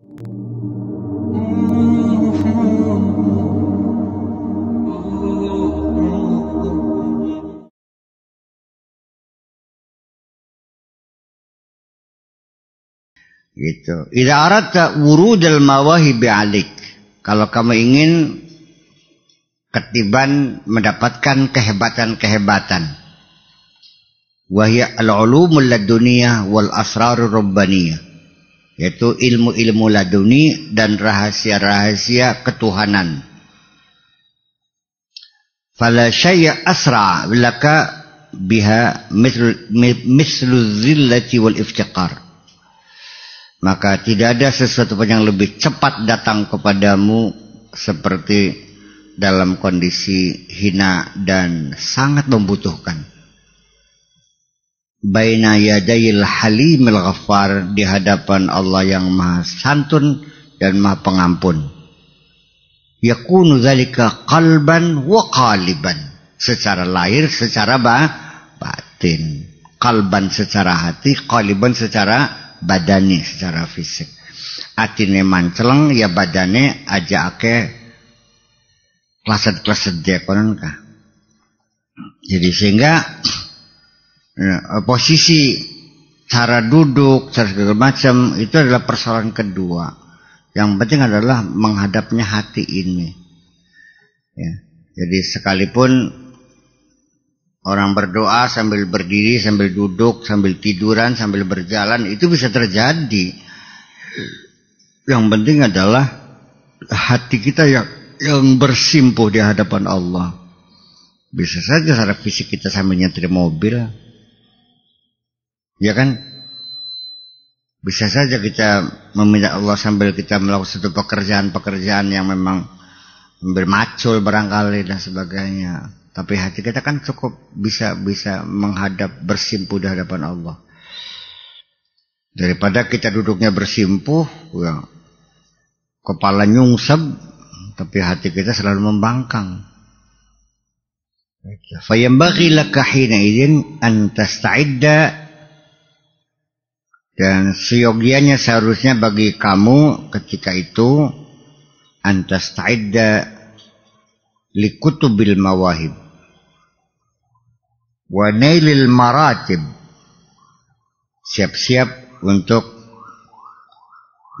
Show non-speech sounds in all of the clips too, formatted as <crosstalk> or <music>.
Gitu. Idza aratta wurudal mawahib alik. Kalau kamu ingin ketiban mendapatkan kehebatan-kehebatan. Wahya al-ulumul laduniyah wal asrarur rabbaniyah yaitu ilmu-ilmu laduni dan rahasia-rahasia ketuhanan. Fala syai'a asra laka biha mislu zillati wal iftiqar. Maka tidak ada sesuatu pun yang lebih cepat datang kepadamu seperti dalam kondisi hina dan sangat membutuhkan baina yadayil halimil ghaffar di hadapan Allah yang maha santun dan maha pengampun yakunu dzalika qalban wa qaliban secara lahir secara bah, batin kalban secara hati qaliban secara badani secara fisik atine manceleng ya badane aja ake klaset klaset konon kah jadi sehingga ya, posisi cara duduk cara segala macam itu adalah persoalan kedua yang penting adalah menghadapnya hati ini ya, jadi sekalipun orang berdoa sambil berdiri sambil duduk sambil tiduran sambil berjalan itu bisa terjadi yang penting adalah hati kita yang yang bersimpuh di hadapan Allah bisa saja secara fisik kita sambil nyetir mobil Ya kan? Bisa saja kita meminta Allah sambil kita melakukan satu pekerjaan-pekerjaan yang memang bermacul barangkali dan sebagainya. Tapi hati kita kan cukup bisa bisa menghadap bersimpuh di hadapan Allah. Daripada kita duduknya bersimpuh, ya, kepala nyungsep, tapi hati kita selalu membangkang. Fayambagi laka hina idin an dan seyogianya seharusnya bagi kamu ketika itu antas ta'idda likutubil mawahib wa nailil maratib siap-siap untuk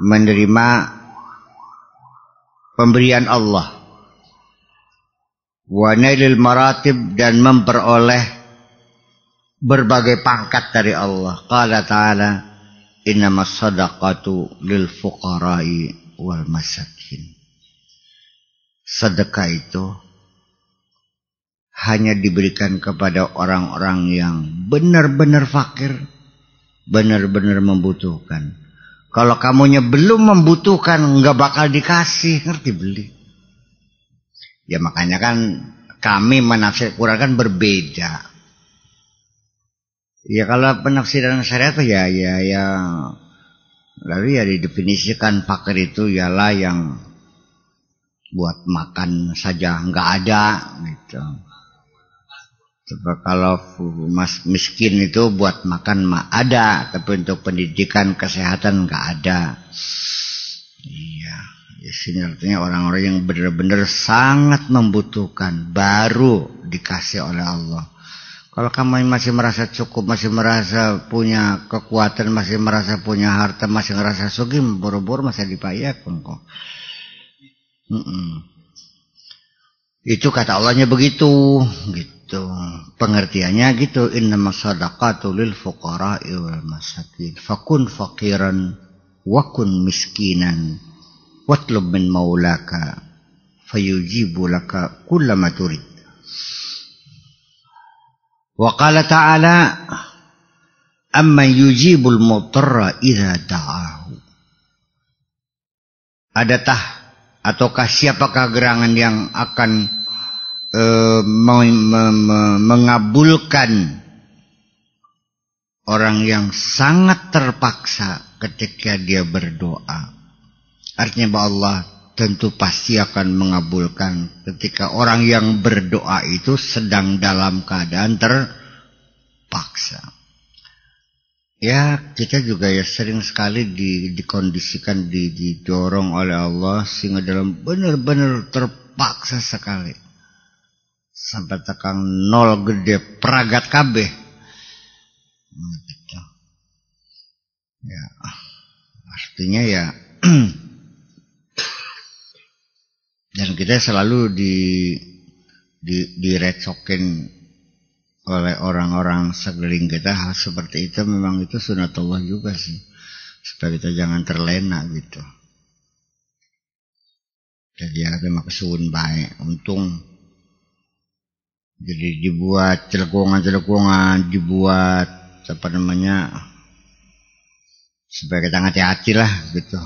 menerima pemberian Allah wa nailil maratib dan memperoleh berbagai pangkat dari Allah qala ta'ala innamas sadaqatu lil fuqara'i wal masakin sedekah itu hanya diberikan kepada orang-orang yang benar-benar fakir benar-benar membutuhkan kalau kamunya belum membutuhkan nggak bakal dikasih ngerti beli ya makanya kan kami menafsir kan berbeda Ya kalau penafsiran syariat ya ya ya lalu ya didefinisikan pakar itu ialah yang buat makan saja nggak ada gitu. Tapi kalau mas miskin itu buat makan mah ada, tapi untuk pendidikan kesehatan nggak ada. Iya, di sini artinya orang-orang yang benar-benar sangat membutuhkan baru dikasih oleh Allah kalau kamu masih merasa cukup, masih merasa punya kekuatan, masih merasa punya harta, masih merasa sugim, buru-buru masih dipayak kok. Itu kata Allahnya begitu, gitu. Pengertiannya gitu, Inna sadaqatu lil fuqara'i masakin. Fakun Fakiran, Wakun miskinan watlub min maulaka fayujibu laka kullama turid. وقال تعالى أما يجيب المضطر إذا دعاه Adakah ataukah siapakah gerangan yang akan uh, mengabulkan orang yang sangat terpaksa ketika dia berdoa? Artinya bahwa Allah tentu pasti akan mengabulkan ketika orang yang berdoa itu sedang dalam keadaan terpaksa. Ya kita juga ya sering sekali di, dikondisikan, di, didorong oleh Allah sehingga dalam benar-benar terpaksa sekali. Sampai tekan nol gede peragat kabeh. Nah, gitu. Ya, artinya ya <clears throat> dan kita selalu di di direcokin oleh orang-orang sekeliling kita hal seperti itu memang itu sunatullah juga sih supaya kita jangan terlena gitu jadi ada ya, maksud baik untung jadi dibuat celekungan-celekungan dibuat apa namanya supaya kita hati-hati lah gitu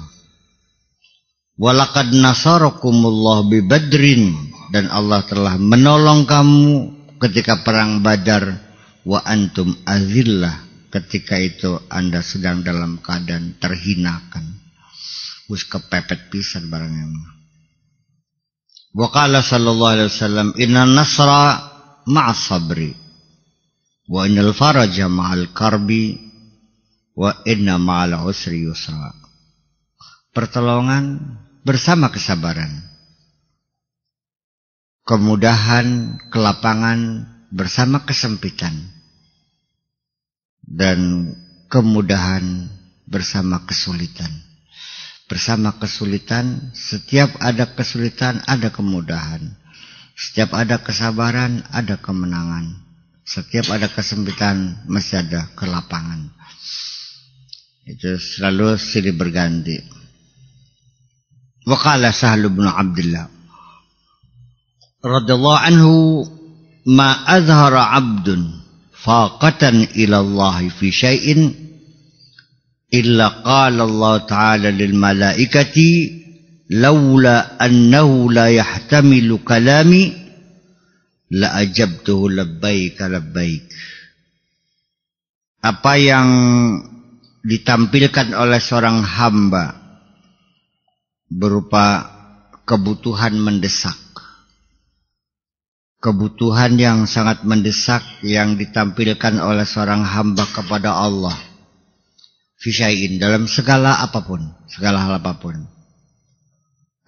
Walakad nasarakumullah bi badrin dan Allah telah menolong kamu ketika perang Badar wa antum azillah ketika itu Anda sedang dalam keadaan terhinakan. us kepepet pisan barangnya. Wa qala sallallahu alaihi wasallam inna nasra ma'a sabri wa inal faraja ma'al karbi wa inna ma'al usri yusra pertolongan bersama kesabaran, kemudahan, kelapangan bersama kesempitan, dan kemudahan bersama kesulitan. Bersama kesulitan, setiap ada kesulitan ada kemudahan. Setiap ada kesabaran ada kemenangan. Setiap ada kesempitan masih ada kelapangan. Itu selalu silih berganti. وقال سهل بن عبد الله رضي الله عنه ما أظهر عبد فاقة إلى الله في شيء إلا قال الله تعالى للملائكة لولا أنه لا يحتمل كلامي لأجبته لبيك لبيك apa yang ditampilkan oleh seorang hamba berupa kebutuhan mendesak. Kebutuhan yang sangat mendesak yang ditampilkan oleh seorang hamba kepada Allah. Fisyain dalam segala apapun, segala hal apapun.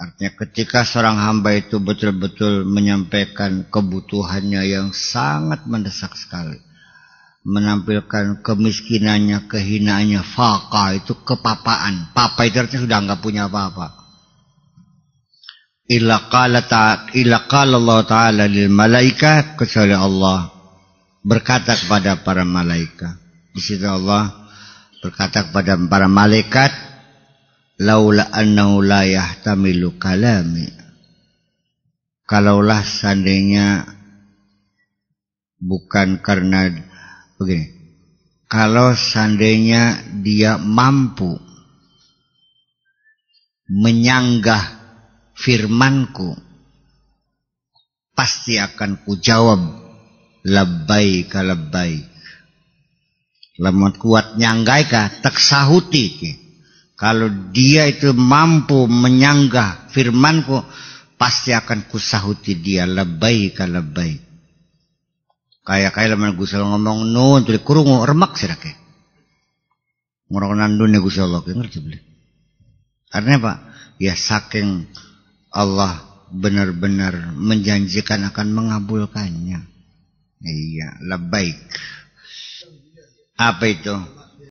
Artinya ketika seorang hamba itu betul-betul menyampaikan kebutuhannya yang sangat mendesak sekali. Menampilkan kemiskinannya, kehinaannya, faqa itu kepapaan. Papa itu artinya sudah nggak punya apa-apa illa qala ta illa qala Allah taala lil malaika kecuali Allah berkata kepada para malaikat di situ Allah berkata kepada para malaikat laula annahu la yahtamilu kalami kalaulah seandainya bukan karena begini kalau seandainya dia mampu menyanggah firmanku pasti akan kujawab lebay kalabai lemot kuat nyanggai kah teksahuti sahuti kalau dia itu mampu menyanggah firmanku pasti akan kusahuti dia lebay kalabai kayak kayak lemah gusel ngomong nun tuh kurungu remak sirake ngurang nandun ya gusel ngerti beli karena apa ya saking Allah benar-benar menjanjikan akan mengabulkannya. Iya, lebih baik. Apa itu?